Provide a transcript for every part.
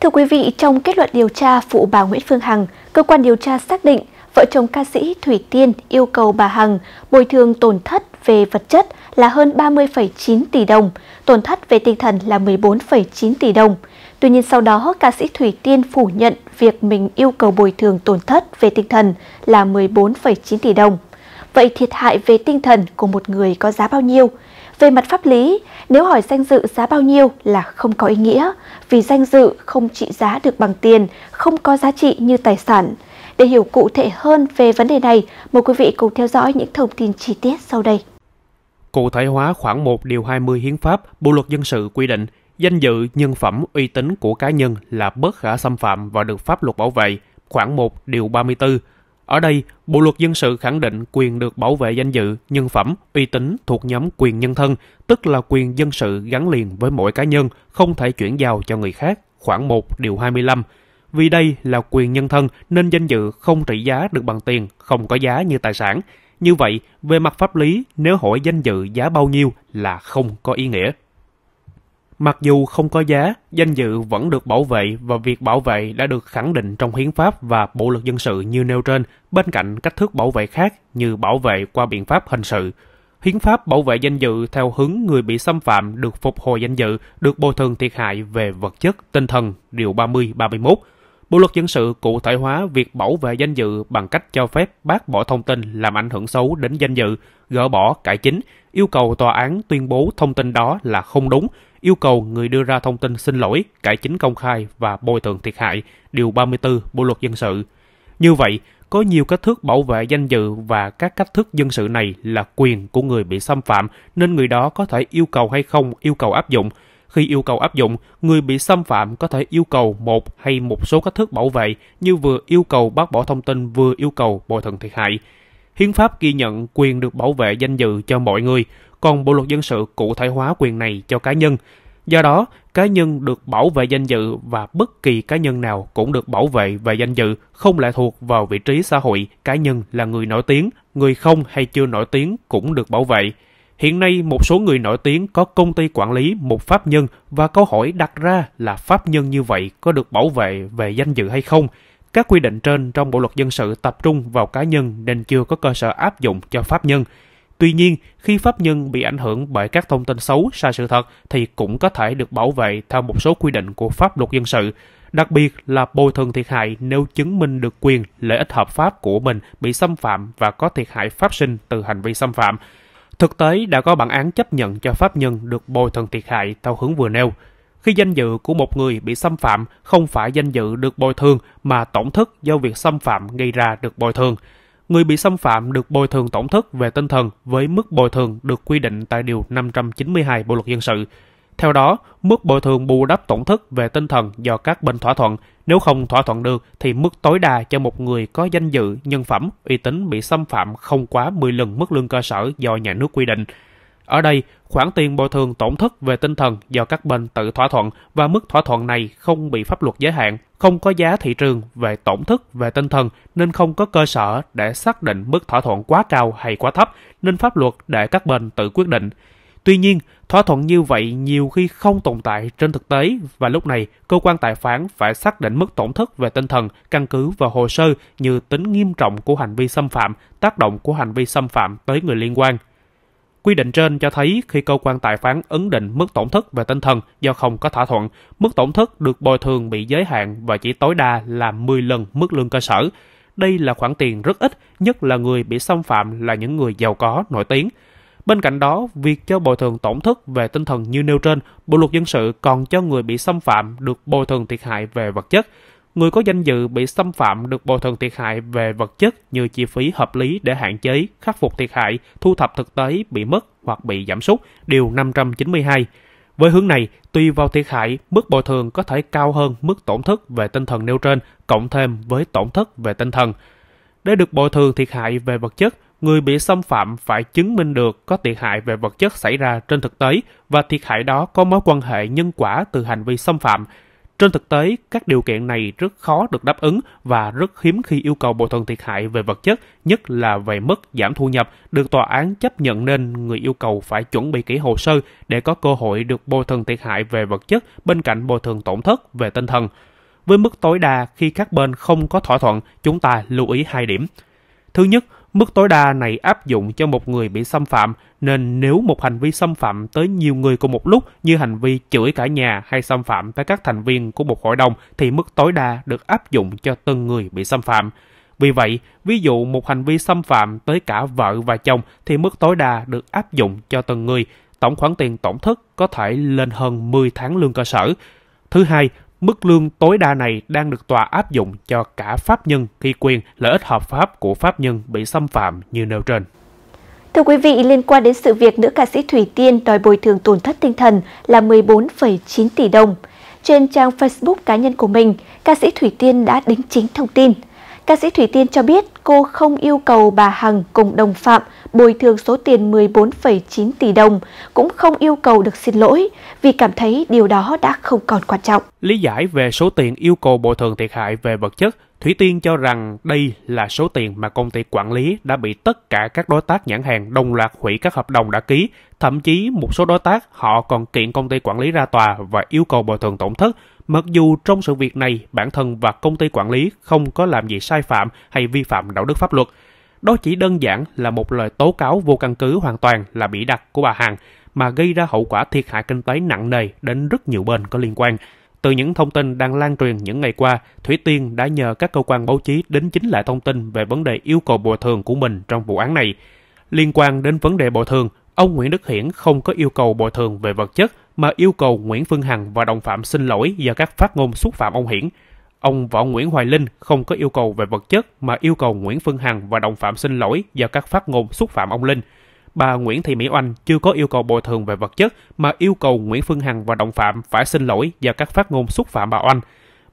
Thưa quý vị, trong kết luận điều tra vụ bà Nguyễn Phương Hằng, cơ quan điều tra xác định vợ chồng ca sĩ Thủy Tiên yêu cầu bà Hằng bồi thường tổn thất về vật chất là hơn 30,9 tỷ đồng, tổn thất về tinh thần là 14,9 tỷ đồng. Tuy nhiên sau đó, ca sĩ Thủy Tiên phủ nhận việc mình yêu cầu bồi thường tổn thất về tinh thần là 14,9 tỷ đồng. Vậy thiệt hại về tinh thần của một người có giá bao nhiêu? Về mặt pháp lý, nếu hỏi danh dự giá bao nhiêu là không có ý nghĩa, vì danh dự không trị giá được bằng tiền, không có giá trị như tài sản. Để hiểu cụ thể hơn về vấn đề này, mời quý vị cùng theo dõi những thông tin chi tiết sau đây. Cụ thể hóa khoảng 1 điều 20 Hiến pháp, Bộ luật dân sự quy định danh dự, nhân phẩm, uy tín của cá nhân là bất khả xâm phạm và được pháp luật bảo vệ. Khoảng 1 điều 34 ở đây, Bộ luật dân sự khẳng định quyền được bảo vệ danh dự, nhân phẩm, uy tín thuộc nhóm quyền nhân thân, tức là quyền dân sự gắn liền với mỗi cá nhân, không thể chuyển giao cho người khác, khoảng 1 điều 25. Vì đây là quyền nhân thân nên danh dự không trị giá được bằng tiền, không có giá như tài sản. Như vậy, về mặt pháp lý, nếu hỏi danh dự giá bao nhiêu là không có ý nghĩa. Mặc dù không có giá, danh dự vẫn được bảo vệ và việc bảo vệ đã được khẳng định trong hiến pháp và bộ luật dân sự như nêu trên, bên cạnh cách thức bảo vệ khác như bảo vệ qua biện pháp hình sự. Hiến pháp bảo vệ danh dự theo hướng người bị xâm phạm được phục hồi danh dự, được bồi thường thiệt hại về vật chất, tinh thần, điều 30-31. Bộ luật dân sự cụ thể hóa việc bảo vệ danh dự bằng cách cho phép bác bỏ thông tin làm ảnh hưởng xấu đến danh dự, gỡ bỏ cải chính, yêu cầu tòa án tuyên bố thông tin đó là không đúng, yêu cầu người đưa ra thông tin xin lỗi, cải chính công khai và bồi thường thiệt hại, điều 34 Bộ luật dân sự. Như vậy, có nhiều cách thức bảo vệ danh dự và các cách thức dân sự này là quyền của người bị xâm phạm nên người đó có thể yêu cầu hay không yêu cầu áp dụng. Khi yêu cầu áp dụng, người bị xâm phạm có thể yêu cầu một hay một số cách thức bảo vệ như vừa yêu cầu bác bỏ thông tin vừa yêu cầu bồi thường thiệt hại hiến pháp ghi nhận quyền được bảo vệ danh dự cho mọi người, còn bộ luật dân sự cụ thể hóa quyền này cho cá nhân. Do đó, cá nhân được bảo vệ danh dự và bất kỳ cá nhân nào cũng được bảo vệ về danh dự, không lại thuộc vào vị trí xã hội, cá nhân là người nổi tiếng, người không hay chưa nổi tiếng cũng được bảo vệ. Hiện nay, một số người nổi tiếng có công ty quản lý một pháp nhân và câu hỏi đặt ra là pháp nhân như vậy có được bảo vệ về danh dự hay không – các quy định trên trong Bộ luật dân sự tập trung vào cá nhân nên chưa có cơ sở áp dụng cho pháp nhân. Tuy nhiên, khi pháp nhân bị ảnh hưởng bởi các thông tin xấu sai sự thật thì cũng có thể được bảo vệ theo một số quy định của pháp luật dân sự, đặc biệt là bồi thường thiệt hại nếu chứng minh được quyền lợi ích hợp pháp của mình bị xâm phạm và có thiệt hại phát sinh từ hành vi xâm phạm. Thực tế đã có bản án chấp nhận cho pháp nhân được bồi thường thiệt hại theo hướng vừa nêu khi danh dự của một người bị xâm phạm không phải danh dự được bồi thường mà tổn thất do việc xâm phạm gây ra được bồi thường. Người bị xâm phạm được bồi thường tổn thất về tinh thần với mức bồi thường được quy định tại Điều 592 Bộ Luật Dân sự. Theo đó, mức bồi thường bù đắp tổn thất về tinh thần do các bên thỏa thuận, nếu không thỏa thuận được thì mức tối đa cho một người có danh dự, nhân phẩm, uy tín bị xâm phạm không quá 10 lần mức lương cơ sở do nhà nước quy định. Ở đây, khoản tiền bồi thường tổn thất về tinh thần do các bên tự thỏa thuận và mức thỏa thuận này không bị pháp luật giới hạn, không có giá thị trường về tổn thất về tinh thần nên không có cơ sở để xác định mức thỏa thuận quá cao hay quá thấp nên pháp luật để các bên tự quyết định. Tuy nhiên, thỏa thuận như vậy nhiều khi không tồn tại trên thực tế và lúc này cơ quan tài phán phải xác định mức tổn thất về tinh thần căn cứ vào hồ sơ như tính nghiêm trọng của hành vi xâm phạm, tác động của hành vi xâm phạm tới người liên quan. Quy định trên cho thấy khi cơ quan tài phán ấn định mức tổn thất về tinh thần do không có thỏa thuận, mức tổn thất được bồi thường bị giới hạn và chỉ tối đa là 10 lần mức lương cơ sở. Đây là khoản tiền rất ít, nhất là người bị xâm phạm là những người giàu có, nổi tiếng. Bên cạnh đó, việc cho bồi thường tổn thất về tinh thần như nêu trên, Bộ luật dân sự còn cho người bị xâm phạm được bồi thường thiệt hại về vật chất người có danh dự bị xâm phạm được bồi thường thiệt hại về vật chất như chi phí hợp lý để hạn chế, khắc phục thiệt hại, thu thập thực tế bị mất hoặc bị giảm sút, điều 592. Với hướng này, tùy vào thiệt hại, mức bồi thường có thể cao hơn mức tổn thất về tinh thần nêu trên, cộng thêm với tổn thất về tinh thần. Để được bồi thường thiệt hại về vật chất, người bị xâm phạm phải chứng minh được có thiệt hại về vật chất xảy ra trên thực tế và thiệt hại đó có mối quan hệ nhân quả từ hành vi xâm phạm trên thực tế, các điều kiện này rất khó được đáp ứng và rất hiếm khi yêu cầu bồi thường thiệt hại về vật chất, nhất là về mức giảm thu nhập, được tòa án chấp nhận nên người yêu cầu phải chuẩn bị kỹ hồ sơ để có cơ hội được bồi thường thiệt hại về vật chất bên cạnh bồi thường tổn thất về tinh thần. Với mức tối đa khi các bên không có thỏa thuận, chúng ta lưu ý hai điểm. Thứ nhất, Mức tối đa này áp dụng cho một người bị xâm phạm, nên nếu một hành vi xâm phạm tới nhiều người cùng một lúc như hành vi chửi cả nhà hay xâm phạm tới các thành viên của một hội đồng thì mức tối đa được áp dụng cho từng người bị xâm phạm. Vì vậy, ví dụ một hành vi xâm phạm tới cả vợ và chồng thì mức tối đa được áp dụng cho từng người. Tổng khoản tiền tổn thất có thể lên hơn 10 tháng lương cơ sở. Thứ hai, mức lương tối đa này đang được tòa áp dụng cho cả pháp nhân khi quyền lợi ích hợp pháp của pháp nhân bị xâm phạm như nêu trên. Thưa quý vị, liên quan đến sự việc nữ ca sĩ Thủy Tiên đòi bồi thường tổn thất tinh thần là 14,9 tỷ đồng. Trên trang Facebook cá nhân của mình, ca sĩ Thủy Tiên đã đính chính thông tin – Ca sĩ Thủy Tiên cho biết cô không yêu cầu bà Hằng cùng đồng phạm bồi thường số tiền 14,9 tỷ đồng, cũng không yêu cầu được xin lỗi vì cảm thấy điều đó đã không còn quan trọng. Lý giải về số tiền yêu cầu bồi thường thiệt hại về vật chất, Thủy Tiên cho rằng đây là số tiền mà công ty quản lý đã bị tất cả các đối tác nhãn hàng đồng loạt hủy các hợp đồng đã ký. Thậm chí một số đối tác họ còn kiện công ty quản lý ra tòa và yêu cầu bồi thường tổn thất Mặc dù trong sự việc này, bản thân và công ty quản lý không có làm gì sai phạm hay vi phạm đạo đức pháp luật. Đó chỉ đơn giản là một lời tố cáo vô căn cứ hoàn toàn là bị đặt của bà Hằng mà gây ra hậu quả thiệt hại kinh tế nặng nề đến rất nhiều bên có liên quan. Từ những thông tin đang lan truyền những ngày qua, Thủy Tiên đã nhờ các cơ quan báo chí đến chính lại thông tin về vấn đề yêu cầu bồi thường của mình trong vụ án này. Liên quan đến vấn đề bồi thường, ông Nguyễn Đức Hiển không có yêu cầu bồi thường về vật chất mà yêu cầu Nguyễn Phương Hằng và đồng phạm xin lỗi do các phát ngôn xúc phạm ông Hiển. Ông Võ Nguyễn Hoài Linh không có yêu cầu về vật chất mà yêu cầu Nguyễn Phương Hằng và đồng phạm xin lỗi do các phát ngôn xúc phạm ông Linh. Bà Nguyễn Thị Mỹ Oanh chưa có yêu cầu bồi thường về vật chất mà yêu cầu Nguyễn Phương Hằng và đồng phạm phải xin lỗi do các phát ngôn xúc phạm bà Oanh.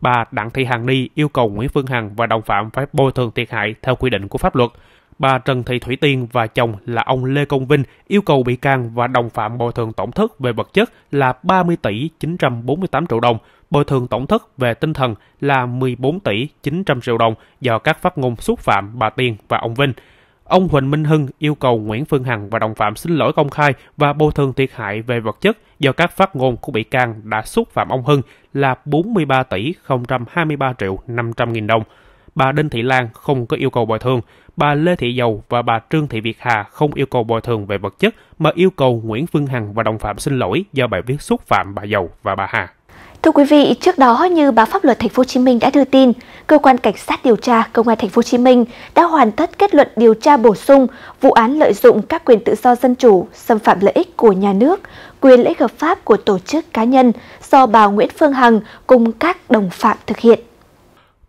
Bà Đặng Thị Hằng Ni yêu cầu Nguyễn Phương Hằng và đồng phạm phải bồi thường thiệt hại theo quy định của pháp luật. Bà Trần Thị Thủy Tiên và chồng là ông Lê Công Vinh yêu cầu bị can và đồng phạm bồi thường tổn thất về vật chất là 30 tỷ 948 triệu đồng, bồi thường tổn thất về tinh thần là 14 tỷ 900 triệu đồng do các phát ngôn xúc phạm bà Tiên và ông Vinh. Ông Huỳnh Minh Hưng yêu cầu Nguyễn Phương Hằng và đồng phạm xin lỗi công khai và bồi thường thiệt hại về vật chất do các phát ngôn của bị can đã xúc phạm ông Hưng là 43 tỷ 023 triệu 500 nghìn đồng bà Đinh Thị Lan không có yêu cầu bồi thường, bà Lê Thị Dầu và bà Trương Thị Việt Hà không yêu cầu bồi thường về vật chất mà yêu cầu Nguyễn Phương Hằng và đồng phạm xin lỗi do bài viết xúc phạm bà Dầu và bà Hà. Thưa quý vị, trước đó như báo pháp luật Thành phố Hồ Chí Minh đã đưa tin, cơ quan cảnh sát điều tra Công an Thành phố Hồ Chí Minh đã hoàn tất kết luận điều tra bổ sung vụ án lợi dụng các quyền tự do dân chủ, xâm phạm lợi ích của nhà nước, quyền lợi ích hợp pháp của tổ chức cá nhân do bà Nguyễn Phương Hằng cùng các đồng phạm thực hiện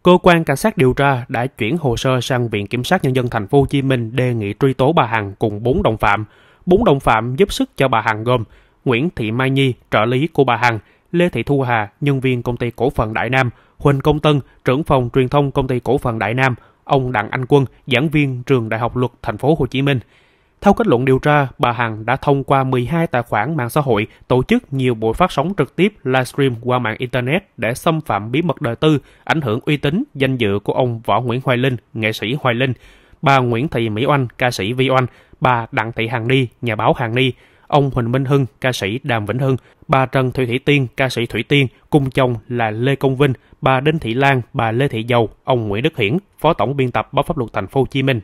cơ quan cảnh sát điều tra đã chuyển hồ sơ sang Viện Kiểm sát Nhân dân Thành phố Hồ Chí Minh đề nghị truy tố bà Hằng cùng 4 đồng phạm. 4 đồng phạm giúp sức cho bà Hằng gồm Nguyễn Thị Mai Nhi, trợ lý của bà Hằng, Lê Thị Thu Hà, nhân viên công ty cổ phần Đại Nam, Huỳnh Công Tân, trưởng phòng truyền thông công ty cổ phần Đại Nam, ông Đặng Anh Quân, giảng viên trường Đại học Luật Thành phố Hồ Chí Minh. Theo kết luận điều tra, bà Hằng đã thông qua 12 tài khoản mạng xã hội tổ chức nhiều buổi phát sóng trực tiếp livestream qua mạng Internet để xâm phạm bí mật đời tư, ảnh hưởng uy tín, danh dự của ông Võ Nguyễn Hoài Linh, nghệ sĩ Hoài Linh, bà Nguyễn Thị Mỹ Oanh, ca sĩ Vi Oanh, bà Đặng Thị Hằng Ni, nhà báo Hằng Ni, ông Huỳnh Minh Hưng, ca sĩ Đàm Vĩnh Hưng, bà Trần Thủy Thủy Tiên, ca sĩ Thủy Tiên, cùng chồng là Lê Công Vinh, bà Đinh Thị Lan, bà Lê Thị Dầu, ông Nguyễn Đức Hiển, phó tổng biên tập báo pháp luật thành phố Hồ Chí Minh.